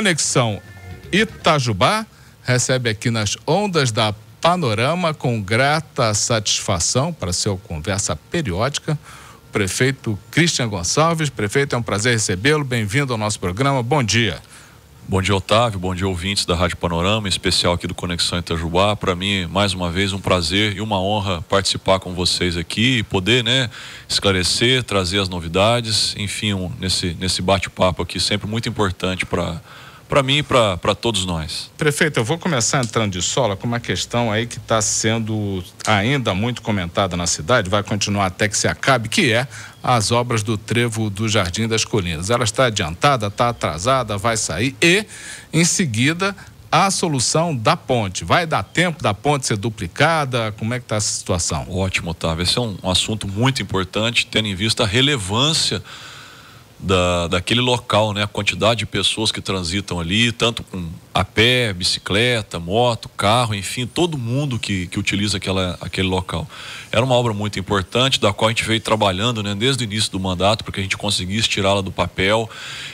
Conexão Itajubá recebe aqui nas ondas da Panorama com grata satisfação para seu conversa periódica. Prefeito Cristian Gonçalves, prefeito, é um prazer recebê-lo. Bem-vindo ao nosso programa. Bom dia. Bom dia, Otávio. Bom dia, ouvintes da Rádio Panorama, em especial aqui do Conexão Itajubá. Para mim, mais uma vez, um prazer e uma honra participar com vocês aqui e poder né, esclarecer, trazer as novidades. Enfim, um, nesse, nesse bate-papo aqui, sempre muito importante para para mim e para todos nós. Prefeito, eu vou começar entrando de sola com uma questão aí que está sendo ainda muito comentada na cidade, vai continuar até que se acabe, que é as obras do trevo do Jardim das Colinas. Ela está adiantada, está atrasada, vai sair e, em seguida, a solução da ponte. Vai dar tempo da ponte ser duplicada? Como é que está essa situação? Ótimo, Otávio. Esse é um assunto muito importante, tendo em vista a relevância da, daquele local, né? A quantidade de pessoas que transitam ali, tanto com a pé, bicicleta, moto, carro, enfim, todo mundo que, que utiliza aquela, aquele local. Era uma obra muito importante, da qual a gente veio trabalhando né, desde o início do mandato, porque a gente conseguisse tirá-la do papel.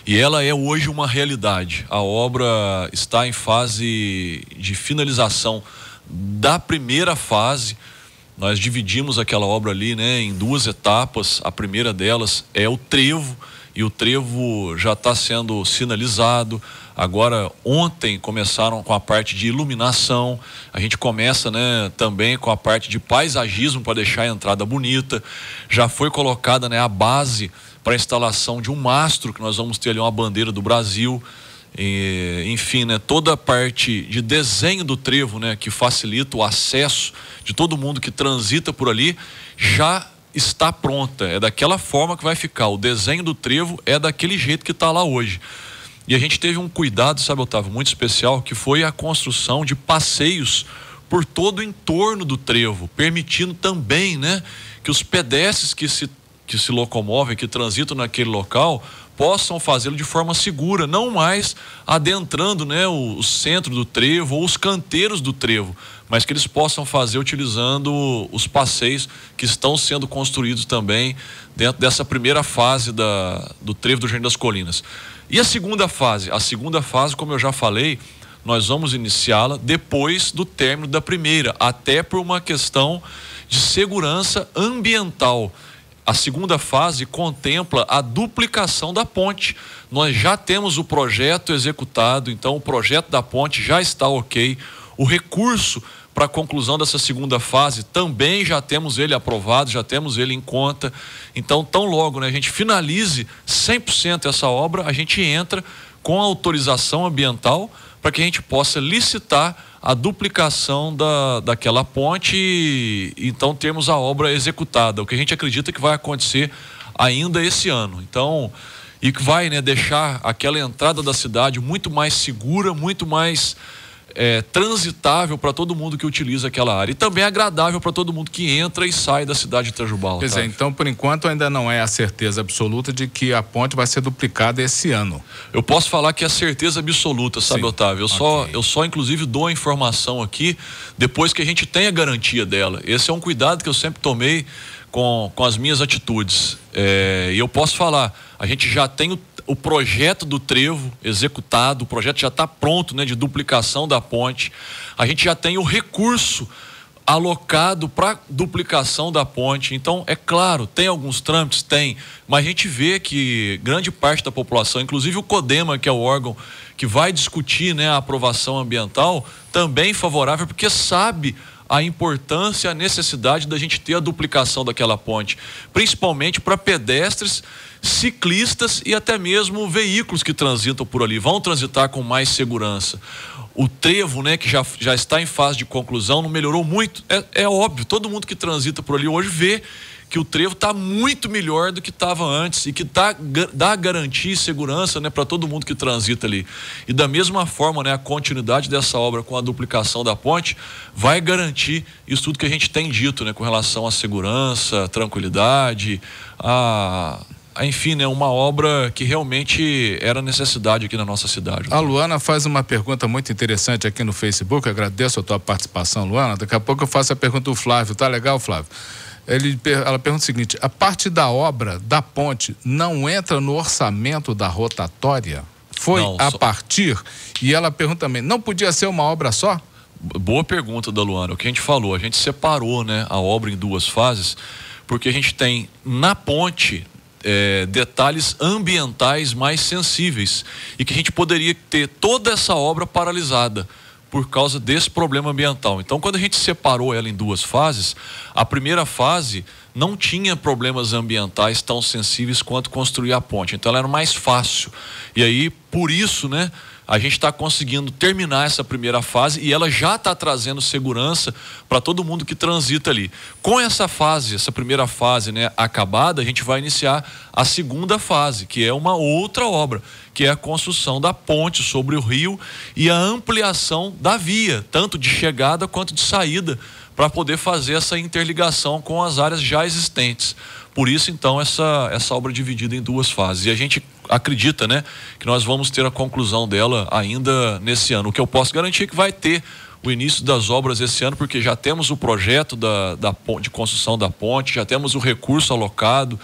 E ela é hoje uma realidade. A obra está em fase de finalização da primeira fase. Nós dividimos aquela obra ali né, em duas etapas. A primeira delas é o trevo e o trevo já está sendo sinalizado. Agora, ontem começaram com a parte de iluminação, a gente começa né, também com a parte de paisagismo para deixar a entrada bonita. Já foi colocada né, a base para a instalação de um mastro, que nós vamos ter ali uma bandeira do Brasil. E, enfim, né, toda a parte de desenho do trevo, né, que facilita o acesso de todo mundo que transita por ali, já está pronta, é daquela forma que vai ficar. O desenho do trevo é daquele jeito que está lá hoje. E a gente teve um cuidado, sabe, Otávio, muito especial, que foi a construção de passeios por todo o entorno do trevo, permitindo também, né, que os pedestres que se, que se locomovem, que transitam naquele local, possam fazê-lo de forma segura, não mais adentrando né, o, o centro do trevo ou os canteiros do trevo, mas que eles possam fazer utilizando os passeios que estão sendo construídos também dentro dessa primeira fase da, do Trevo do Jardim das Colinas. E a segunda fase? A segunda fase, como eu já falei, nós vamos iniciá-la depois do término da primeira, até por uma questão de segurança ambiental. A segunda fase contempla a duplicação da ponte. Nós já temos o projeto executado, então o projeto da ponte já está ok o recurso para a conclusão dessa segunda fase, também já temos ele aprovado, já temos ele em conta. Então, tão logo né, a gente finalize 100% essa obra, a gente entra com autorização ambiental para que a gente possa licitar a duplicação da, daquela ponte e então termos a obra executada, o que a gente acredita que vai acontecer ainda esse ano. Então, e que vai né, deixar aquela entrada da cidade muito mais segura, muito mais é, transitável para todo mundo que utiliza aquela área e também é agradável para todo mundo que entra e sai da cidade de Itajubá. Pois é, então por enquanto ainda não é a certeza absoluta de que a ponte vai ser duplicada esse ano. Eu posso falar que é a certeza absoluta, sabe, Sim. Otávio? Eu, okay. só, eu só inclusive dou a informação aqui depois que a gente tem a garantia dela. Esse é um cuidado que eu sempre tomei com, com as minhas atitudes. É, e eu posso falar, a gente já tem o o projeto do trevo executado, o projeto já está pronto né, de duplicação da ponte. A gente já tem o recurso alocado para duplicação da ponte. Então, é claro, tem alguns trâmites? Tem. Mas a gente vê que grande parte da população, inclusive o CODEMA, que é o órgão que vai discutir né, a aprovação ambiental, também favorável, porque sabe a importância, a necessidade da gente ter a duplicação daquela ponte, principalmente para pedestres, ciclistas e até mesmo veículos que transitam por ali, vão transitar com mais segurança. O trevo, né, que já, já está em fase de conclusão, não melhorou muito. É, é óbvio, todo mundo que transita por ali hoje vê que o trevo está muito melhor do que estava antes e que tá, dá garantia e segurança né, para todo mundo que transita ali. E da mesma forma, né, a continuidade dessa obra com a duplicação da ponte vai garantir isso tudo que a gente tem dito né, com relação à segurança, à tranquilidade, a enfim, né, uma obra que realmente era necessidade aqui na nossa cidade. A Luana faz uma pergunta muito interessante aqui no Facebook. agradeço a tua participação, Luana. Daqui a pouco eu faço a pergunta do Flávio. Tá legal, Flávio? Ele, ela pergunta o seguinte: a parte da obra da ponte não entra no orçamento da rotatória? Foi não, a só... partir? E ela pergunta também: não podia ser uma obra só? Boa pergunta da Luana. O que a gente falou? A gente separou né, a obra em duas fases, porque a gente tem na ponte, é, detalhes ambientais mais sensíveis e que a gente poderia ter toda essa obra paralisada por causa desse problema ambiental. Então, quando a gente separou ela em duas fases, a primeira fase não tinha problemas ambientais tão sensíveis quanto construir a ponte. Então, ela era mais fácil. E aí, por isso, né? a gente está conseguindo terminar essa primeira fase e ela já está trazendo segurança para todo mundo que transita ali. Com essa fase, essa primeira fase né, acabada, a gente vai iniciar a segunda fase, que é uma outra obra, que é a construção da ponte sobre o rio e a ampliação da via, tanto de chegada quanto de saída, para poder fazer essa interligação com as áreas já existentes. Por isso, então, essa, essa obra dividida em duas fases. E a gente acredita, né, que nós vamos ter a conclusão dela ainda nesse ano. O que eu posso garantir é que vai ter o início das obras esse ano, porque já temos o projeto da, da de construção da ponte, já temos o recurso alocado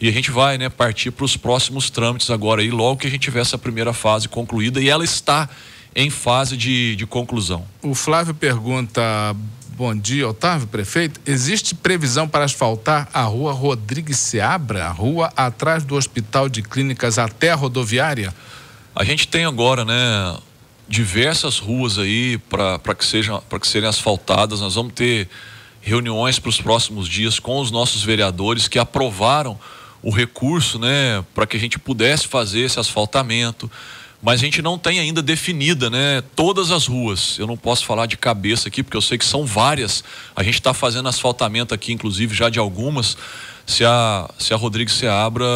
e a gente vai né, partir para os próximos trâmites agora aí, logo que a gente tiver essa primeira fase concluída e ela está em fase de, de conclusão. O Flávio pergunta: Bom dia, Otávio, prefeito. Existe previsão para asfaltar a rua Rodrigues Seabra, a rua atrás do Hospital de Clínicas até a rodoviária? A gente tem agora, né, diversas ruas aí para que sejam para que serem asfaltadas. Nós vamos ter reuniões para os próximos dias com os nossos vereadores que aprovaram o recurso, né, para que a gente pudesse fazer esse asfaltamento mas a gente não tem ainda definida, né, todas as ruas. Eu não posso falar de cabeça aqui, porque eu sei que são várias. A gente está fazendo asfaltamento aqui, inclusive, já de algumas. Se a, se a Rodrigues Seabra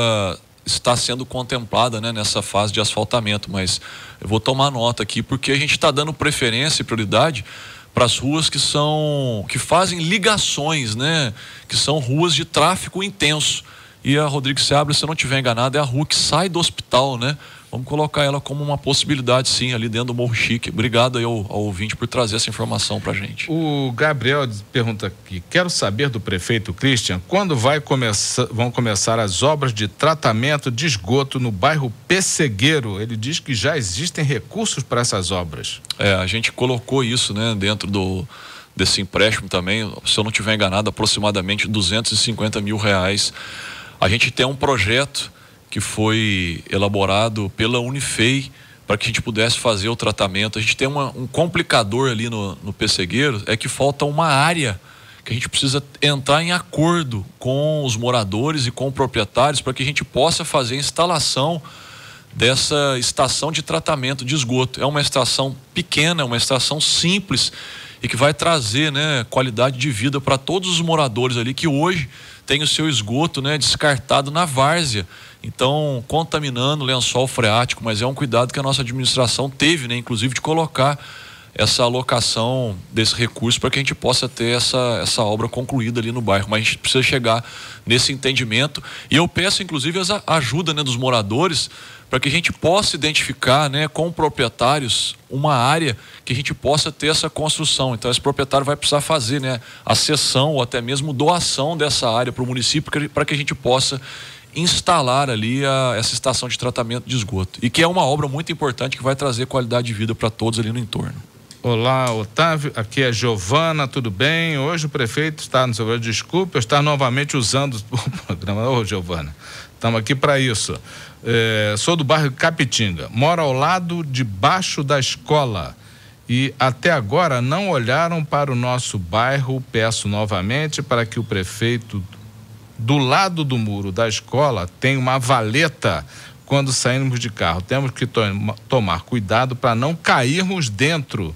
está sendo contemplada né, nessa fase de asfaltamento, mas eu vou tomar nota aqui, porque a gente está dando preferência e prioridade para as ruas que são que fazem ligações, né, que são ruas de tráfego intenso. E a Rodrigues Seabra, se eu não tiver enganado, é a rua que sai do hospital, né? Vamos colocar ela como uma possibilidade, sim, ali dentro do Morro Chique. Obrigado aí ao, ao ouvinte por trazer essa informação para gente. O Gabriel pergunta aqui: quero saber do prefeito Christian quando vai começar, vão começar as obras de tratamento de esgoto no bairro Pessegueiro. Ele diz que já existem recursos para essas obras. É, a gente colocou isso, né, dentro do desse empréstimo também. Se eu não tiver enganado, aproximadamente 250 mil reais. A gente tem um projeto que foi elaborado pela Unifei para que a gente pudesse fazer o tratamento. A gente tem uma, um complicador ali no, no Pessegueiro, é que falta uma área que a gente precisa entrar em acordo com os moradores e com proprietários para que a gente possa fazer a instalação dessa estação de tratamento de esgoto. É uma estação pequena, é uma estação simples e que vai trazer né, qualidade de vida para todos os moradores ali que hoje tem o seu esgoto né, descartado na várzea. Então, contaminando o lençol freático, mas é um cuidado que a nossa administração teve, né, inclusive de colocar essa alocação desse recurso para que a gente possa ter essa, essa obra concluída ali no bairro. Mas a gente precisa chegar nesse entendimento. E eu peço, inclusive, a ajuda né, dos moradores para que a gente possa identificar né, com proprietários uma área que a gente possa ter essa construção. Então, esse proprietário vai precisar fazer né, a cessão ou até mesmo doação dessa área para o município para que a gente possa instalar ali a, essa estação de tratamento de esgoto. E que é uma obra muito importante que vai trazer qualidade de vida para todos ali no entorno. Olá, Otávio. Aqui é Giovana, tudo bem? Hoje o prefeito está nos desculpa, eu estar novamente usando o programa. Ô, Giovana, estamos aqui para isso. É, sou do bairro Capitinga, moro ao lado de baixo da escola e até agora não olharam para o nosso bairro. Peço novamente para que o prefeito do lado do muro da escola tenha uma valeta quando sairmos de carro. Temos que to tomar cuidado para não cairmos dentro.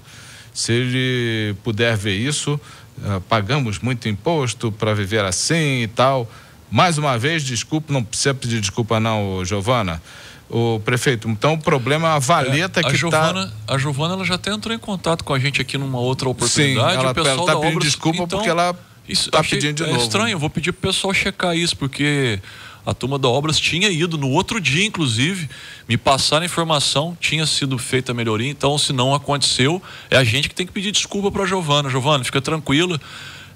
Se ele puder ver isso, uh, pagamos muito imposto para viver assim e tal. Mais uma vez, desculpe, não precisa pedir desculpa não, Giovana. O prefeito, então o problema é a valeta é, a que está... A Giovana ela já até entrou em contato com a gente aqui numa outra oportunidade. Sim, ela está tá pedindo obra, desculpa então, porque ela está pedindo de é novo. É estranho, vou pedir para o pessoal checar isso, porque a turma da obras tinha ido no outro dia, inclusive, me passaram a informação, tinha sido feita a melhoria, então se não aconteceu, é a gente que tem que pedir desculpa para a Giovana. Giovana, fica tranquila,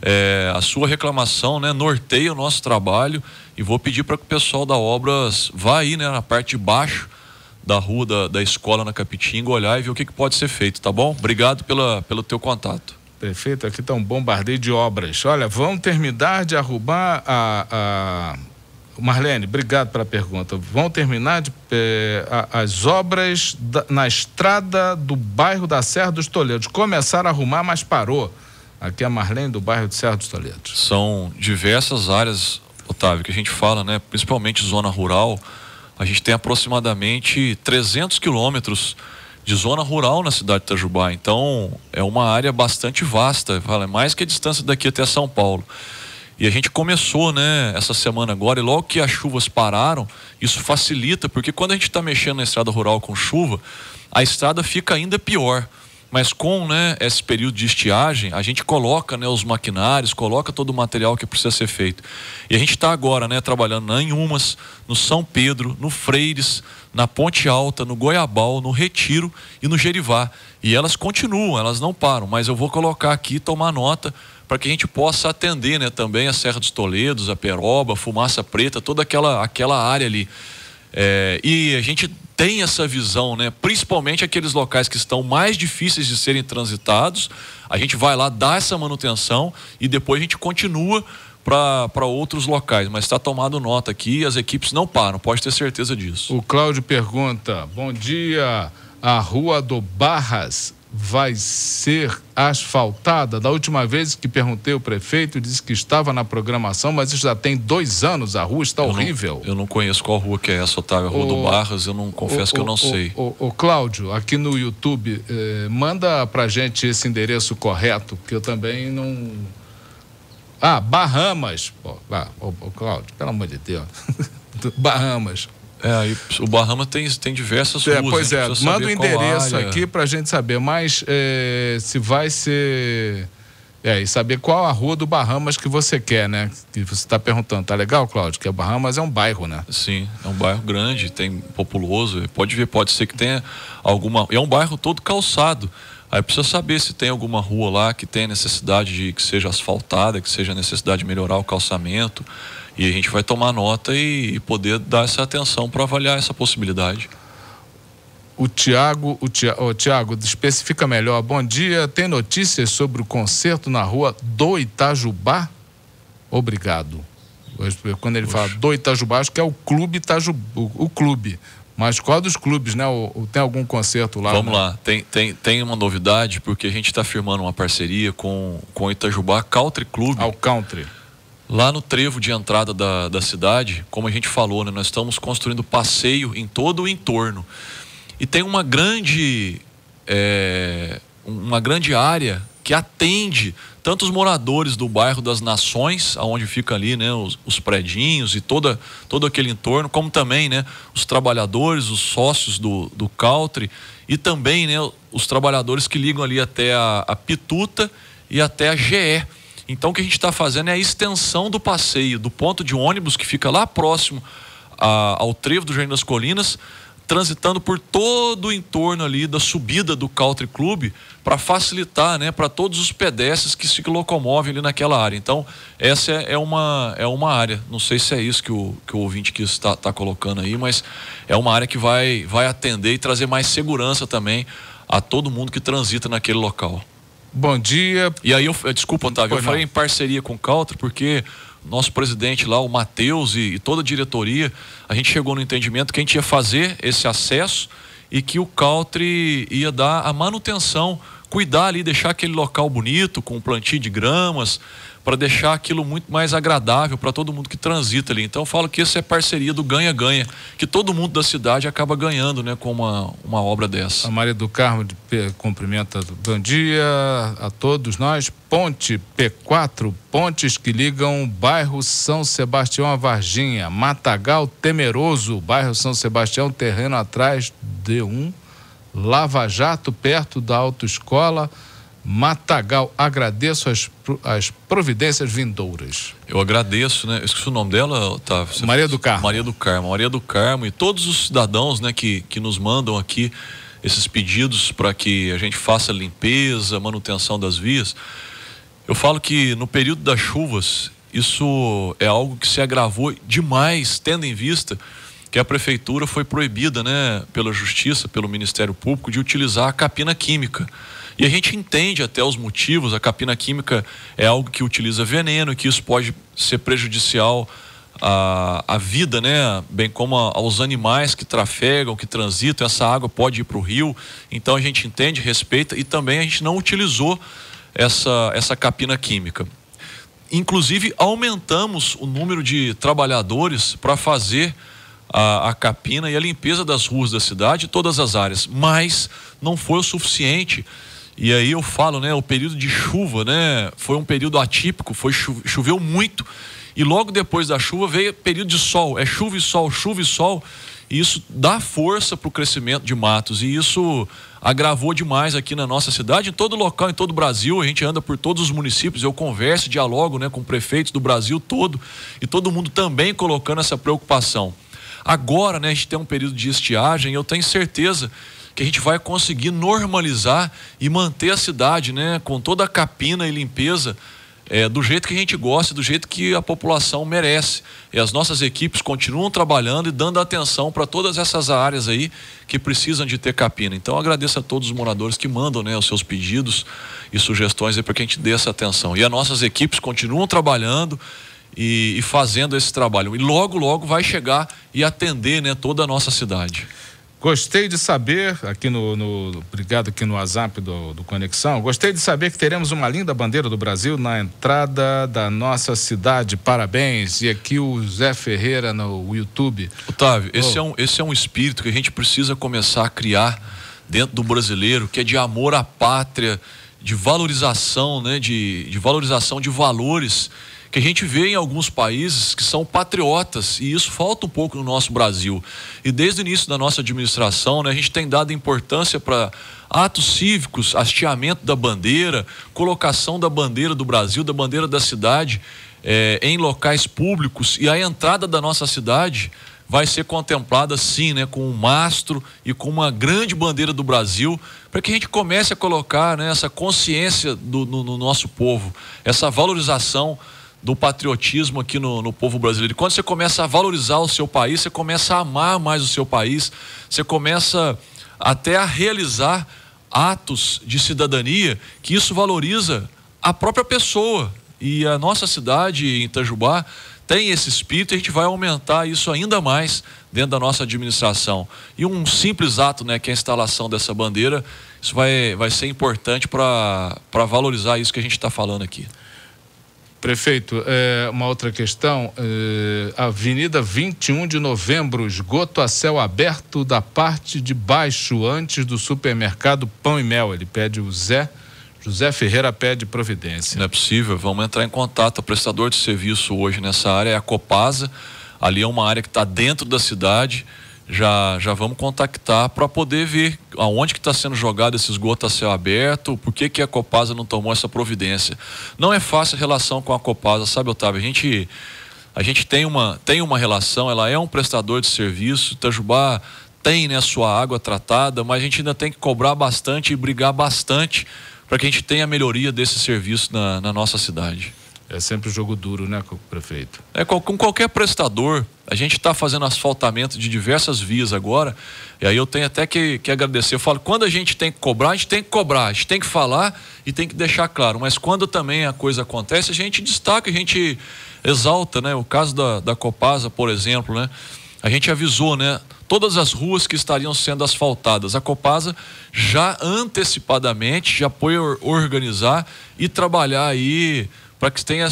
é, a sua reclamação, né, norteia o nosso trabalho e vou pedir para que o pessoal da Obras vá aí, né, na parte de baixo da rua da, da escola na Capitinga olhar e ver o que, que pode ser feito, tá bom? Obrigado pela, pelo teu contato. Prefeito, aqui está um bombardeio de obras. Olha, vão terminar de arrumar a, a... Marlene, obrigado pela pergunta. Vão terminar de, eh, as obras da, na estrada do bairro da Serra dos Toledos. Começaram a arrumar, mas parou. Aqui é a Marlene, do bairro de Serra dos Talentos. São diversas áreas, Otávio, que a gente fala, né? principalmente zona rural. A gente tem aproximadamente 300 quilômetros de zona rural na cidade de Itajubá. Então, é uma área bastante vasta, fala, é mais que a distância daqui até São Paulo. E a gente começou, né, essa semana agora, e logo que as chuvas pararam, isso facilita, porque quando a gente está mexendo na estrada rural com chuva, a estrada fica ainda pior. Mas com né, esse período de estiagem, a gente coloca né, os maquinários, coloca todo o material que precisa ser feito. E a gente está agora né, trabalhando em Umas, no São Pedro, no Freires, na Ponte Alta, no Goiabal, no Retiro e no Gerivá. E elas continuam, elas não param, mas eu vou colocar aqui, tomar nota, para que a gente possa atender né, também a Serra dos Toledos, a Peroba, a Fumaça Preta, toda aquela, aquela área ali. É, e a gente tem essa visão, né? Principalmente aqueles locais que estão mais difíceis de serem transitados, a gente vai lá dá essa manutenção e depois a gente continua para outros locais, mas está tomado nota aqui as equipes não param, pode ter certeza disso. O Cláudio pergunta: bom dia, a Rua do Barras vai ser asfaltada? Da última vez que perguntei o prefeito, disse que estava na programação, mas isso já tem dois anos, a rua está eu horrível. Não, eu não conheço qual rua que é essa, Otávio, a Rua o, do Barras, eu não confesso o, que eu não o, sei. O, Cláudio, aqui no YouTube, eh, manda pra gente esse endereço correto, que eu também não... Ah, Bahamas. Oh, ah, oh, Cláudio, pelo amor de Deus. Bahamas. É, o Bahama tem, tem diversas é, ruas. Né? É, pois é, manda o um endereço área. aqui para a gente saber, mas é, se vai ser. É, e saber qual a rua do Bahamas que você quer, né? Que você está perguntando, tá legal, Cláudio? Que é o Bahamas é um bairro, né? Sim, é um bairro grande, tem populoso, pode ver, pode ser que tenha alguma. É um bairro todo calçado. Aí precisa saber se tem alguma rua lá que tem necessidade de que seja asfaltada, que seja necessidade de melhorar o calçamento. E a gente vai tomar nota e, e poder dar essa atenção para avaliar essa possibilidade. O Tiago, o Tiago, Tiago, especifica melhor. Bom dia. Tem notícias sobre o concerto na rua do Itajubá? Obrigado. Quando ele Poxa. fala do Itajubá, acho que é o clube Itajubá, o, o clube. Mas qual dos clubes, né? Ou, ou tem algum concerto lá? Vamos né? lá, tem, tem, tem uma novidade, porque a gente está firmando uma parceria com, com o Itajubá Country Club. Ao Country. Lá no trevo de entrada da, da cidade, como a gente falou, né, nós estamos construindo passeio em todo o entorno. E tem uma grande, é, uma grande área que atende tanto os moradores do bairro das Nações, aonde fica ali, né, os, os predinhos e toda, todo aquele entorno, como também, né, os trabalhadores, os sócios do, do Caltre e também, né, os trabalhadores que ligam ali até a, a Pituta e até a GE. Então, o que a gente está fazendo é a extensão do passeio do ponto de ônibus que fica lá próximo a, ao trevo do Jardim das Colinas transitando por todo o entorno ali da subida do Country Club para facilitar, né, para todos os pedestres que se locomovem ali naquela área. Então, essa é, é uma, é uma área, não sei se é isso que o, que o ouvinte que está tá colocando aí, mas é uma área que vai, vai atender e trazer mais segurança também a todo mundo que transita naquele local. Bom dia. E aí, eu, eh, desculpa, Otávio, eu falei em parceria com o Country porque nosso presidente lá, o Matheus e, e toda a diretoria, a gente chegou no entendimento que a gente ia fazer esse acesso e que o Caltre ia dar a manutenção, cuidar ali, deixar aquele local bonito, com plantio de gramas, para deixar aquilo muito mais agradável para todo mundo que transita ali. Então eu falo que isso é parceria do ganha-ganha, que todo mundo da cidade acaba ganhando né, com uma, uma obra dessa. A Maria do Carmo cumprimenta, bom dia a todos nós. Ponte P4, pontes que ligam o bairro São Sebastião a Varginha, Matagal Temeroso, bairro São Sebastião, terreno atrás de um Lava Jato, perto da autoescola Matagal. Agradeço as, as providências vindouras. Eu agradeço, né? Eu esqueci o nome dela, Otávio. Você Maria do Carmo. Maria do Carmo. Maria do Carmo e todos os cidadãos né, que, que nos mandam aqui esses pedidos para que a gente faça limpeza, manutenção das vias. Eu falo que no período das chuvas, isso é algo que se agravou demais, tendo em vista que a prefeitura foi proibida, né, pela justiça, pelo Ministério Público, de utilizar a capina química. E a gente entende até os motivos. A capina química é algo que utiliza veneno, que isso pode ser prejudicial à, à vida, né? Bem como a, aos animais que trafegam, que transitam. Essa água pode ir para o rio. Então a gente entende, respeita e também a gente não utilizou essa, essa capina química. Inclusive, aumentamos o número de trabalhadores para fazer a, a, capina e a limpeza das ruas da cidade, todas as áreas, mas não foi o suficiente. E aí eu falo, né, o período de chuva, né, foi um período atípico, foi choveu muito e logo depois da chuva veio período de sol, é chuva e sol, chuva e sol. E isso dá força para o crescimento de matos e isso agravou demais aqui na nossa cidade, em todo local, em todo o Brasil. A gente anda por todos os municípios, eu converso, dialogo né, com prefeitos do Brasil todo e todo mundo também colocando essa preocupação. Agora, né, a gente tem um período de estiagem, eu tenho certeza que a gente vai conseguir normalizar e manter a cidade, né, com toda a capina e limpeza, é, do jeito que a gente gosta, do jeito que a população merece. E as nossas equipes continuam trabalhando e dando atenção para todas essas áreas aí que precisam de ter capina. Então agradeço a todos os moradores que mandam né, os seus pedidos e sugestões para que a gente dê essa atenção. E as nossas equipes continuam trabalhando e, e fazendo esse trabalho. E logo, logo vai chegar e atender né, toda a nossa cidade. Gostei de saber, aqui no, no obrigado aqui no WhatsApp do, do, Conexão, gostei de saber que teremos uma linda bandeira do Brasil na entrada da nossa cidade. Parabéns. E aqui o Zé Ferreira no YouTube. Otávio, oh. esse, é um, esse é um espírito que a gente precisa começar a criar dentro do brasileiro, que é de amor à pátria, de valorização, né? de, de valorização de valores que a gente vê em alguns países que são patriotas e isso falta um pouco no nosso Brasil. E desde o início da nossa administração, né, a gente tem dado importância para atos cívicos, hasteamento da bandeira, colocação da bandeira do Brasil, da bandeira da cidade é, em locais públicos e a entrada da nossa cidade vai ser contemplada sim, né, com um mastro e com uma grande bandeira do Brasil, para que a gente comece a colocar né, essa consciência do, no, no nosso povo, essa valorização do patriotismo aqui no, no povo brasileiro. E quando você começa a valorizar o seu país, você começa a amar mais o seu país, você começa até a realizar atos de cidadania que isso valoriza a própria pessoa. E a nossa cidade, em Itajubá, tem esse espírito e a gente vai aumentar isso ainda mais dentro da nossa administração. E um simples ato, né, que é a instalação dessa bandeira, isso vai, vai ser importante para valorizar isso que a gente está falando aqui. Prefeito, é, uma outra questão. É, Avenida 21 de Novembro, esgoto a céu aberto da parte de baixo, antes do supermercado Pão e Mel. Ele pede o Zé. José Ferreira pede providência. Não é possível, vamos entrar em contato. O prestador de serviço hoje nessa área é a Copasa. Ali é uma área que está dentro da cidade já, já vamos contactar para poder ver aonde que está sendo jogado esse esgoto tá a céu aberto, por que, que a Copasa não tomou essa providência. Não é fácil a relação com a Copasa, sabe, Otávio? A gente, a gente tem, uma, tem uma relação, ela é um prestador de serviço, Itajubá tem né, a sua água tratada, mas a gente ainda tem que cobrar bastante e brigar bastante para que a gente tenha a melhoria desse serviço na, na nossa cidade. É sempre jogo duro, né, prefeito? É, com qualquer prestador, a gente está fazendo asfaltamento de diversas vias agora, e aí eu tenho até que, que agradecer. Eu falo, quando a gente tem que cobrar, a gente tem que cobrar, a gente tem que falar e tem que deixar claro. Mas quando também a coisa acontece, a gente destaca, a gente exalta, né? O caso da, da Copasa, por exemplo, né? A gente avisou, né? Todas as ruas que estariam sendo asfaltadas. A Copasa já antecipadamente já foi organizar e trabalhar aí para que tenha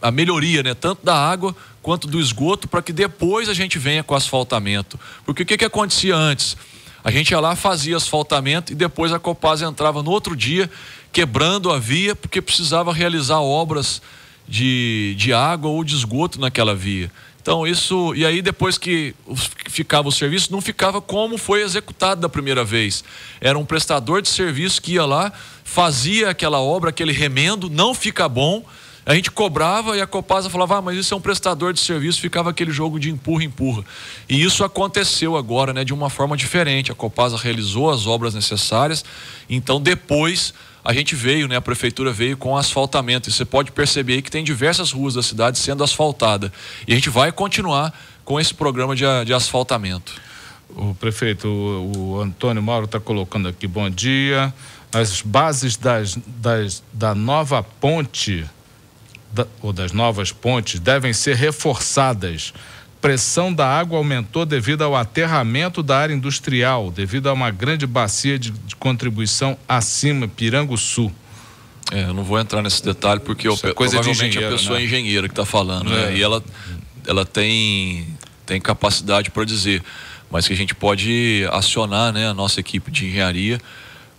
a melhoria, né, tanto da água quanto do esgoto, para que depois a gente venha com asfaltamento. Porque o que, que acontecia antes? A gente ia lá, fazia asfaltamento e depois a Copasa entrava no outro dia, quebrando a via, porque precisava realizar obras de, de água ou de esgoto naquela via. Então, isso. E aí, depois que ficava o serviço, não ficava como foi executado da primeira vez. Era um prestador de serviço que ia lá, fazia aquela obra, aquele remendo, não fica bom a gente cobrava e a Copasa falava, ah, mas isso é um prestador de serviço, ficava aquele jogo de empurra, empurra. E isso aconteceu agora, né, de uma forma diferente. A Copasa realizou as obras necessárias, então depois a gente veio, né, a prefeitura veio com asfaltamento. E você pode perceber aí que tem diversas ruas da cidade sendo asfaltada. E a gente vai continuar com esse programa de, de asfaltamento. O prefeito, o, o Antônio Mauro está colocando aqui, bom dia. As bases das, das, da nova ponte ou das novas pontes devem ser reforçadas. Pressão da água aumentou devido ao aterramento da área industrial, devido a uma grande bacia de, de contribuição acima, Pirango Sul. É, eu não vou entrar nesse detalhe porque eu, é, é coisa provavelmente de a pessoa é né? Tá né? é engenheira que está falando, é. né? E ela, ela tem, tem capacidade para dizer, mas que a gente pode acionar né, a nossa equipe de engenharia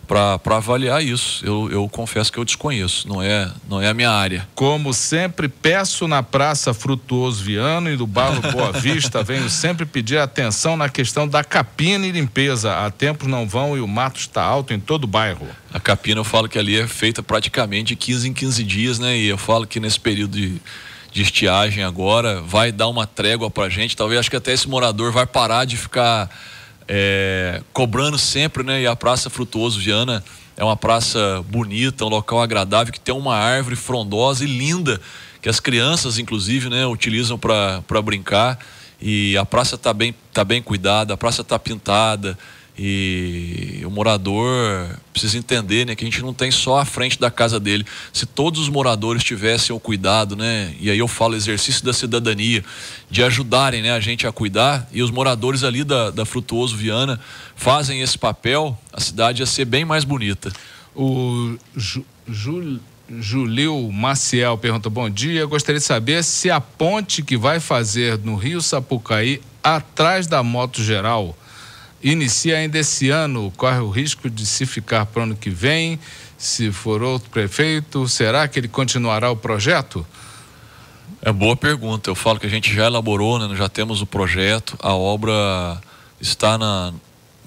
para avaliar isso. Eu, eu confesso que eu desconheço, não é, não é a minha área. Como sempre, peço na Praça Frutuoso Viano e do Barro Boa Vista, venho sempre pedir atenção na questão da capina e limpeza. Há tempos não vão e o mato está alto em todo o bairro. A capina eu falo que ali é feita praticamente de 15 em 15 dias, né? E eu falo que nesse período de, de estiagem agora vai dar uma trégua pra gente. Talvez acho que até esse morador vai parar de ficar é, cobrando sempre, né? E a Praça Frutuoso Viana é uma praça bonita, um local agradável, que tem uma árvore frondosa e linda, que as crianças, inclusive, né, utilizam para brincar. E a praça está bem, tá bem cuidada, a praça está pintada. E o morador precisa entender né, que a gente não tem só a frente da casa dele. Se todos os moradores tivessem o cuidado, né, e aí eu falo exercício da cidadania, de ajudarem né, a gente a cuidar, e os moradores ali da, da Frutuoso Viana fazem esse papel, a cidade ia ser bem mais bonita. O Ju, Julio Maciel pergunta: Bom dia, gostaria de saber se a ponte que vai fazer no Rio Sapucaí, atrás da Moto Geral inicia ainda esse ano, corre o risco de se ficar para o ano que vem, se for outro prefeito, será que ele continuará o projeto? É boa pergunta. Eu falo que a gente já elaborou, né? já temos o projeto, a obra está na,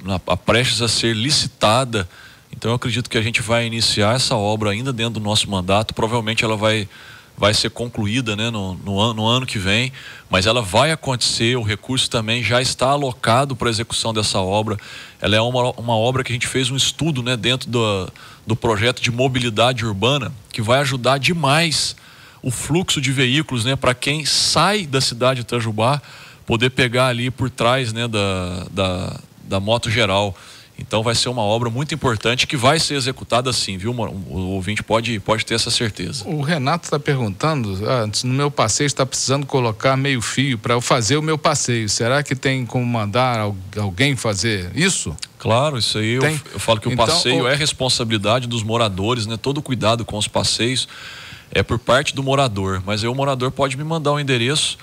na a prestes a ser licitada. Então eu acredito que a gente vai iniciar essa obra ainda dentro do nosso mandato. Provavelmente ela vai vai ser concluída né, no, no, ano, no, ano, que vem, mas ela vai acontecer, o recurso também já está alocado para a execução dessa obra. Ela é uma, uma obra que a gente fez um estudo né, dentro do, do projeto de mobilidade urbana, que vai ajudar demais o fluxo de veículos né, para quem sai da cidade de Itajubá poder pegar ali por trás né, da, da, da moto geral. Então vai ser uma obra muito importante que vai ser executada sim, viu? O ouvinte pode, pode ter essa certeza. O Renato está perguntando, antes ah, no meu passeio está precisando colocar meio fio para eu fazer o meu passeio. Será que tem como mandar alguém fazer isso? Claro, isso aí eu, eu, falo que o então, passeio o... é responsabilidade dos moradores, né? Todo cuidado com os passeios é por parte do morador, mas aí o morador pode me mandar o um endereço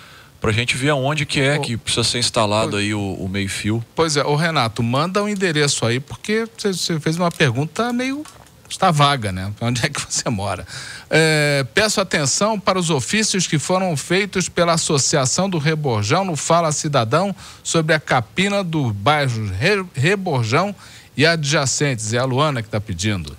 para a gente ver aonde que é que precisa ser instalado aí o, o meio-fio. Pois é, o Renato, manda o um endereço aí, porque você fez uma pergunta meio está vaga, né? Onde é que você mora? É, peço atenção para os ofícios que foram feitos pela Associação do Reborjão no Fala Cidadão sobre a capina do bairro Reborjão e adjacentes. É a Luana que está pedindo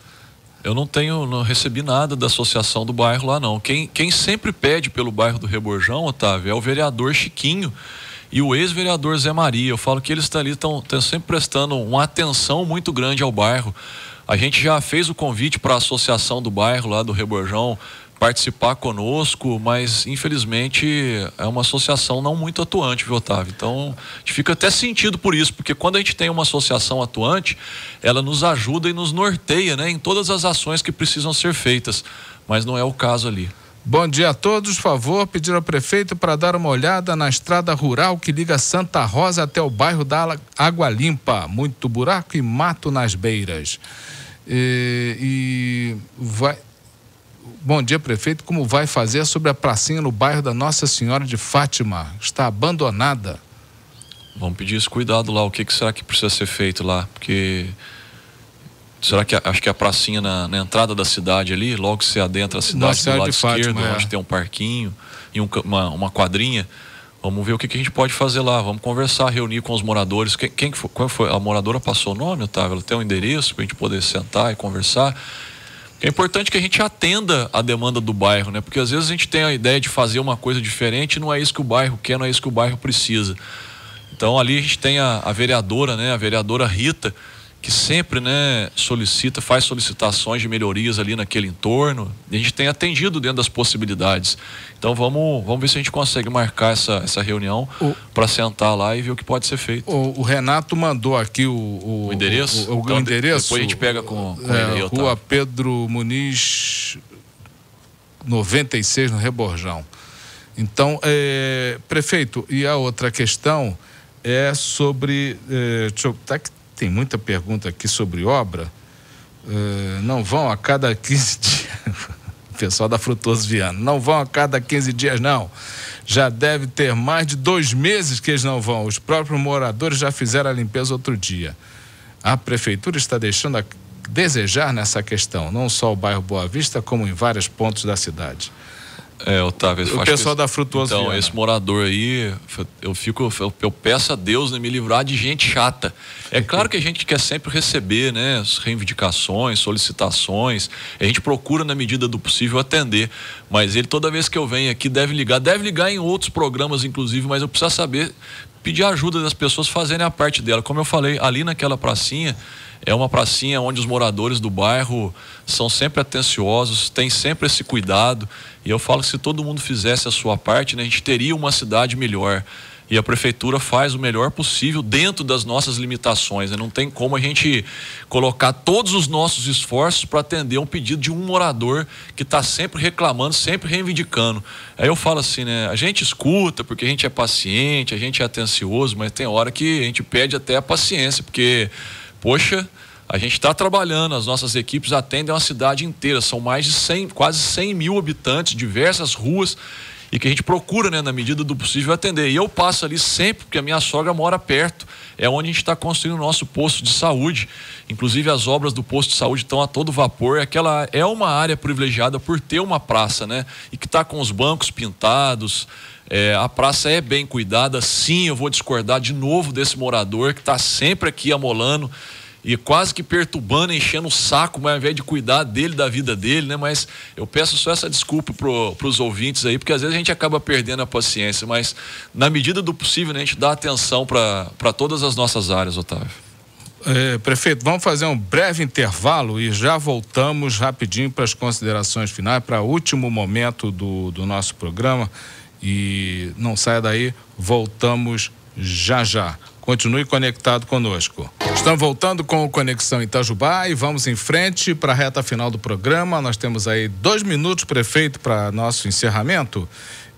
eu não tenho, não recebi nada da associação do bairro lá não. Quem, quem sempre pede pelo bairro do Reborjão, Otávio, é o vereador Chiquinho e o ex-vereador Zé Maria. Eu falo que eles estão tá ali, estão sempre prestando uma atenção muito grande ao bairro. A gente já fez o convite para a associação do bairro lá do Reborjão participar conosco, mas infelizmente é uma associação não muito atuante, viu, Otávio? Então, a gente fica até sentido por isso, porque quando a gente tem uma associação atuante, ela nos ajuda e nos norteia, né, em todas as ações que precisam ser feitas, mas não é o caso ali. Bom dia a todos. Favor pedir ao prefeito para dar uma olhada na estrada rural que liga Santa Rosa até o bairro da Água Limpa. Muito buraco e mato nas beiras. E, e vai Bom dia, prefeito. Como vai fazer sobre a pracinha no bairro da Nossa Senhora de Fátima? Está abandonada. Vamos pedir esse cuidado lá. O que, que será que precisa ser feito lá? Porque será que acho que a pracinha na, na, entrada da cidade ali, logo que você adentra a cidade Nossa do lado esquerdo, Fátima, é. acho que tem um parquinho e um, uma, uma quadrinha. Vamos ver o que, que, a gente pode fazer lá. Vamos conversar, reunir com os moradores. Quem, quem foi, qual foi? A moradora passou o nome, Otávio? Ela tem um endereço para a gente poder sentar e conversar. É importante que a gente atenda a demanda do bairro, né? Porque às vezes a gente tem a ideia de fazer uma coisa diferente, não é isso que o bairro quer, não é isso que o bairro precisa. Então ali a gente tem a, a vereadora, né? A vereadora Rita, que sempre né, solicita, faz solicitações de melhorias ali naquele entorno. a gente tem atendido dentro das possibilidades. Então vamos, vamos ver se a gente consegue marcar essa, essa reunião para sentar lá e ver o que pode ser feito. O, o Renato mandou aqui o, o, o endereço. O, então, endereço. Depois a gente pega com, com é, ele. Rua Otávio. Pedro Muniz 96, no Reborjão. Então, é, prefeito, e a outra questão é sobre. É, deixa eu, tá, tem muita pergunta aqui sobre obra. Uh, não vão a cada 15 dias. o pessoal da Frutoso Viana. Não vão a cada 15 dias, não. Já deve ter mais de dois meses que eles não vão. Os próprios moradores já fizeram a limpeza outro dia. A prefeitura está deixando a desejar nessa questão, não só o bairro Boa Vista, como em vários pontos da cidade. É, Otávio. O pessoal que, da Frutuosa. Então, Viana. esse morador aí, eu fico, eu peço a Deus né, me livrar de gente chata. É claro que a gente quer sempre receber, né, as reivindicações, solicitações. A gente procura na medida do possível atender, mas ele toda vez que eu venho aqui deve ligar, deve ligar em outros programas inclusive, mas eu preciso saber pedir ajuda das pessoas fazerem a parte dela. Como eu falei, ali naquela pracinha, é uma pracinha onde os moradores do bairro são sempre atenciosos, têm sempre esse cuidado. E eu falo que se todo mundo fizesse a sua parte, né, a gente teria uma cidade melhor. E a prefeitura faz o melhor possível dentro das nossas limitações. Né? Não tem como a gente colocar todos os nossos esforços para atender um pedido de um morador que está sempre reclamando, sempre reivindicando. Aí eu falo assim, né? A gente escuta porque a gente é paciente, a gente é atencioso, mas tem hora que a gente pede até a paciência, porque poxa, a gente está trabalhando, as nossas equipes atendem uma cidade inteira, são mais de 100, quase 100 mil habitantes, diversas ruas, e que a gente procura, né, na medida do possível, atender. E eu passo ali sempre, porque a minha sogra mora perto, é onde a gente está construindo o nosso posto de saúde. Inclusive, as obras do posto de saúde estão a todo vapor. Aquela é uma área privilegiada por ter uma praça, né? E que está com os bancos pintados, é, a praça é bem cuidada, sim, eu vou discordar de novo desse morador que está sempre aqui amolando e quase que perturbando, enchendo o saco, mas ao invés de cuidar dele, da vida dele, né? Mas eu peço só essa desculpa para os ouvintes aí, porque às vezes a gente acaba perdendo a paciência, mas na medida do possível, né, a gente dá atenção para todas as nossas áreas, Otávio. É, prefeito, vamos fazer um breve intervalo e já voltamos rapidinho para as considerações finais, para o último momento do, do nosso programa. E não saia daí, voltamos já já. Continue conectado conosco. Estamos voltando com o Conexão Itajubá e vamos em frente para a reta final do programa. Nós temos aí dois minutos, prefeito, para nosso encerramento.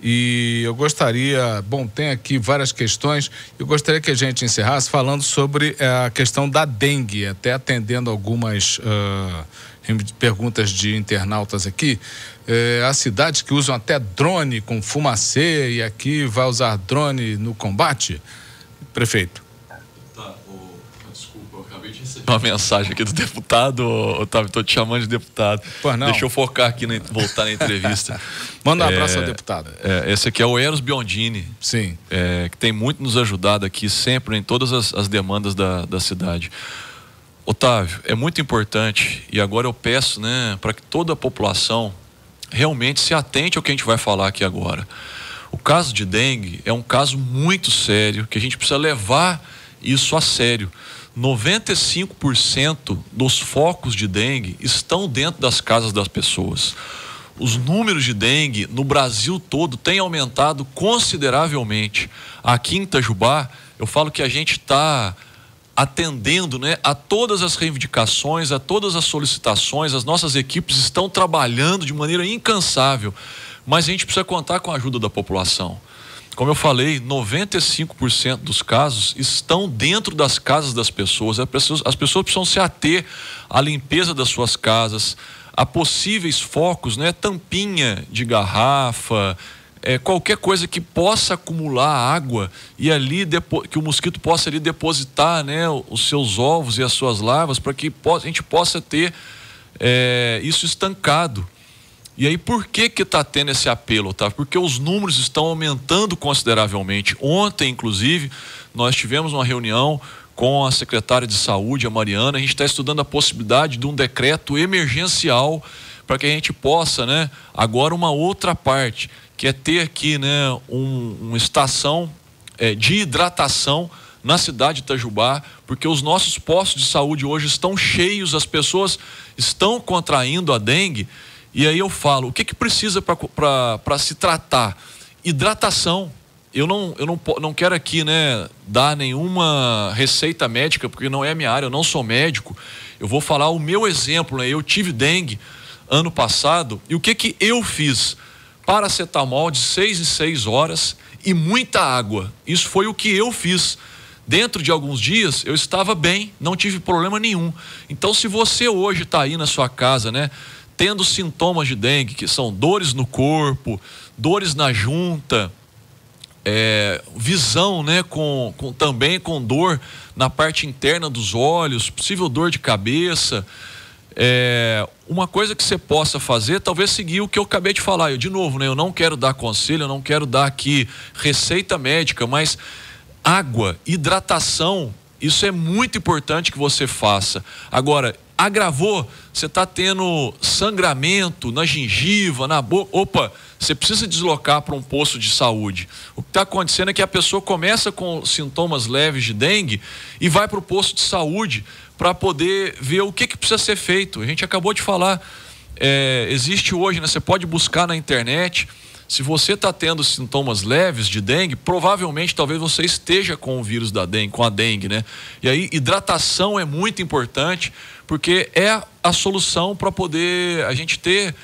E eu gostaria, bom, tem aqui várias questões. Eu gostaria que a gente encerrasse falando sobre eh, a questão da dengue, até atendendo algumas uh, perguntas de internautas aqui. É, há cidades que usam até drone com fumacê e aqui vai usar drone no combate? Prefeito. Tá, desculpa, acabei de receber Uma mensagem aqui do deputado, Otávio, estou te chamando de deputado. Pois não. Deixa eu focar aqui, na, voltar na entrevista. Manda um é, abraço ao deputado. É, esse aqui é o Eros Biondini. Sim. É, que tem muito nos ajudado aqui, sempre, em todas as, as demandas da, da cidade. Otávio, é muito importante, e agora eu peço né, para que toda a população realmente se atente ao que a gente vai falar aqui agora. O caso de dengue é um caso muito sério que a gente precisa levar isso a sério. 95% dos focos de dengue estão dentro das casas das pessoas. Os números de dengue no Brasil todo têm aumentado consideravelmente. Aqui em Itajubá, eu falo que a gente está atendendo né, a todas as reivindicações, a todas as solicitações. As nossas equipes estão trabalhando de maneira incansável, mas a gente precisa contar com a ajuda da população. Como eu falei, 95% dos casos estão dentro das casas das pessoas. As pessoas, as pessoas precisam se ater à limpeza das suas casas, a possíveis focos, né? Tampinha de garrafa, é, qualquer coisa que possa acumular água e ali depo... que o mosquito possa ali depositar né, os seus ovos e as suas larvas para que a gente possa ter é, isso estancado. E aí por que que está tendo esse apelo, tá? Porque os números estão aumentando consideravelmente. Ontem, inclusive, nós tivemos uma reunião com a secretária de saúde, a Mariana. A gente está estudando a possibilidade de um decreto emergencial para que a gente possa, né? Agora uma outra parte que é ter aqui né, um, uma estação é, de hidratação na cidade de Itajubá, porque os nossos postos de saúde hoje estão cheios, as pessoas estão contraindo a dengue. E aí eu falo, o que, que precisa para se tratar? Hidratação. Eu não, eu não, não quero aqui né, dar nenhuma receita médica, porque não é minha área, eu não sou médico. Eu vou falar o meu exemplo. Né? Eu tive dengue ano passado, e o que, que eu fiz? paracetamol de 6 em 6 horas e muita água. Isso foi o que eu fiz. Dentro de alguns dias eu estava bem, não tive problema nenhum. Então, se você hoje está aí na sua casa, né, tendo sintomas de dengue, que são dores no corpo, dores na junta, é, visão, né, com, com também com dor na parte interna dos olhos, possível dor de cabeça é, uma coisa que você possa fazer, talvez seguir o que eu acabei de falar. Eu, de novo, né, eu não quero dar conselho, eu não quero dar aqui receita médica, mas água, hidratação, isso é muito importante que você faça. Agora, agravou, você está tendo sangramento na gengiva, na boca. Opa, você precisa deslocar para um posto de saúde. O que está acontecendo é que a pessoa começa com sintomas leves de dengue e vai para o posto de saúde para poder ver o que, que precisa ser feito. A gente acabou de falar, é, existe hoje, né? Você pode buscar na internet. Se você está tendo sintomas leves de dengue, provavelmente talvez você esteja com o vírus da dengue, com a dengue, né? E aí hidratação é muito importante, porque é a solução para poder a gente ter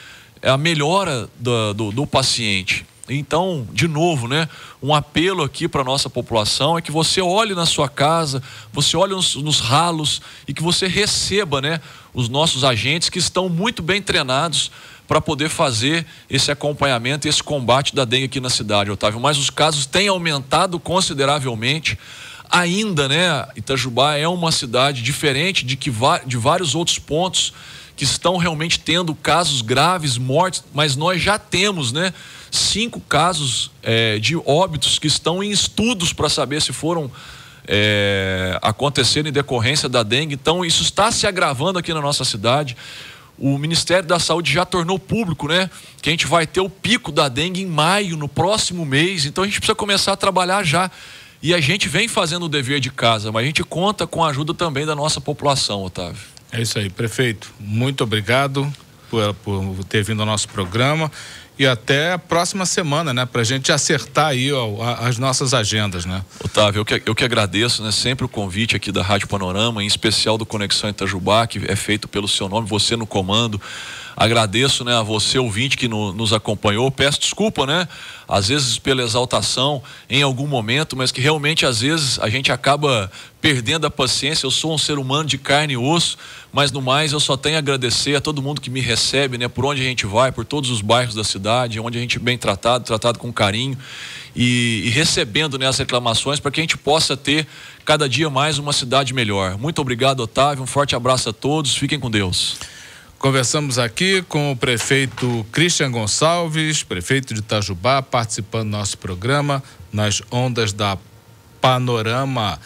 a melhora do, do, do paciente. Então, de novo, né, um apelo aqui para a nossa população é que você olhe na sua casa, você olhe nos, nos, ralos e que você receba né, os nossos agentes que estão muito bem treinados para poder fazer esse acompanhamento e esse combate da dengue aqui na cidade, Otávio. Mas os casos têm aumentado consideravelmente. Ainda, né, Itajubá é uma cidade diferente de, que, de vários outros pontos que estão realmente tendo casos graves, mortes, mas nós já temos, né? Cinco casos é, de óbitos que estão em estudos para saber se foram é, acontecendo em decorrência da dengue. Então, isso está se agravando aqui na nossa cidade. O Ministério da Saúde já tornou público, né? Que a gente vai ter o pico da dengue em maio, no próximo mês. Então, a gente precisa começar a trabalhar já. E a gente vem fazendo o dever de casa, mas a gente conta com a ajuda também da nossa população, Otávio. É isso aí, prefeito. Muito obrigado por, por ter vindo ao nosso programa e até a próxima semana, né? Para a gente acertar aí ó, as nossas agendas, né? Otávio, eu que, eu que agradeço, né? Sempre o convite aqui da Rádio Panorama, em especial do Conexão Itajubá, que é feito pelo seu nome, você no comando. Agradeço né, a você, ouvinte, que no, nos acompanhou. Peço desculpa, né? Às vezes pela exaltação em algum momento, mas que realmente às vezes a gente acaba perdendo a paciência. Eu sou um ser humano de carne e osso, mas no mais eu só tenho a agradecer a todo mundo que me recebe, né? Por onde a gente vai, por todos os bairros da cidade, onde a gente é bem tratado, tratado com carinho e, e recebendo né, as reclamações para que a gente possa ter cada dia mais uma cidade melhor. Muito obrigado, Otávio. Um forte abraço a todos. Fiquem com Deus. Conversamos aqui com o prefeito Christian Gonçalves, prefeito de Itajubá, participando do nosso programa nas ondas da Panorama.